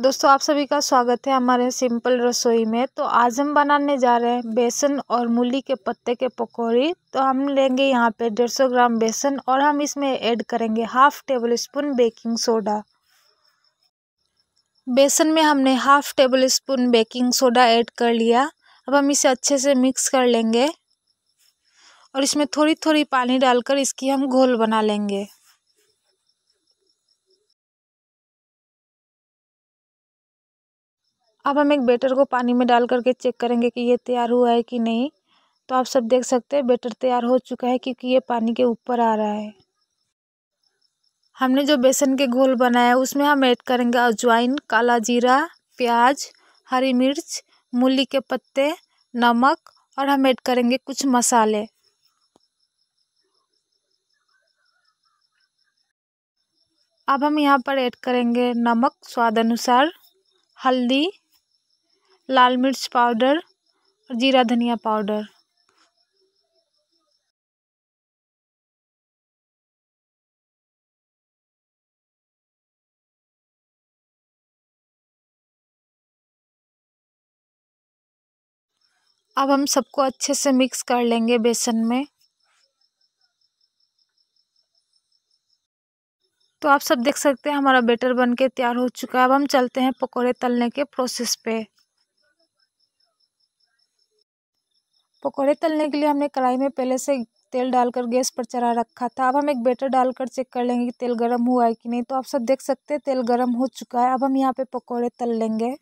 दोस्तों आप सभी का स्वागत है हमारे सिंपल रसोई में तो आज हम बनाने जा रहे हैं बेसन और मूली के पत्ते के पकौड़ी तो हम लेंगे यहाँ पे सौ ग्राम बेसन और हम इसमें ऐड करेंगे half tablespoon baking soda बेसन में हमने half tablespoon baking soda add कर लिया अब हम इसे अच्छे से मिक्स कर लेंगे और इसमें थोड़ी थोड़ी पानी डालकर इसकी हम घोल बना लेंगे अब हम एक बेटर को पानी में डाल करके चेक करेंगे कि ये तैयार हुआ है कि नहीं तो आप सब देख सकते हैं बेटर तैयार हो चुका है क्योंकि ये पानी के ऊपर आ रहा है हमने जो बेसन के घोल बनाया उसमें हम ऐड करेंगे अजवाइन काला जीरा प्याज हरी मिर्च मूली के पत्ते नमक और हम ऐड करेंगे कुछ मसाले अब हम यहाँ पर ऐड करेंगे नमक स्वाद अनुसार हल्दी लाल मिर्च पाउडर और जीरा धनिया पाउडर अब हम सबको अच्छे से मिक्स कर लेंगे बेसन में तो आप सब देख सकते हैं हमारा बेटर बन के तैयार हो चुका है अब हम चलते हैं पकोड़े तलने के प्रोसेस पे पकौड़े तलने के लिए हमने कढ़ाई में पहले से तेल डालकर गैस पर चढ़ा रखा था अब हम एक बैटर डालकर चेक कर लेंगे कि तेल गर्म हुआ है कि नहीं तो आप सब देख सकते हैं तेल गर्म हो चुका है अब हम यहाँ पे पकौड़े तल लेंगे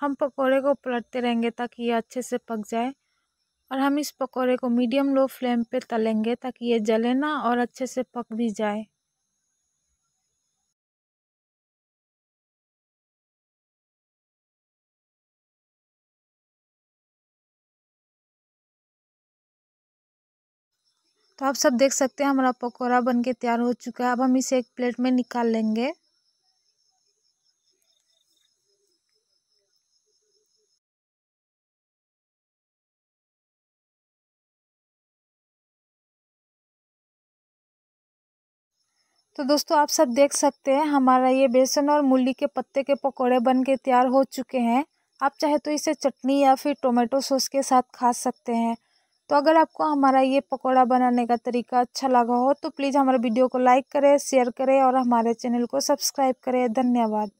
हम पकौड़े को पलटते रहेंगे ताकि ये अच्छे से पक जाए और हम इस पकौड़े को मीडियम लो फ्लेम पे तलेंगे ताकि ये जले ना और अच्छे से पक भी जाए तो आप सब देख सकते हैं हमारा पकौड़ा बनके तैयार हो चुका है अब हम इसे एक प्लेट में निकाल लेंगे तो दोस्तों आप सब देख सकते हैं हमारा ये बेसन और मूली के पत्ते के पकौड़े बन के तैयार हो चुके हैं आप चाहे तो इसे चटनी या फिर टोमेटो सॉस के साथ खा सकते हैं तो अगर आपको हमारा ये पकौड़ा बनाने का तरीका अच्छा लगा हो तो प्लीज़ हमारे वीडियो को लाइक करें शेयर करें और हमारे चैनल को सब्सक्राइब करें धन्यवाद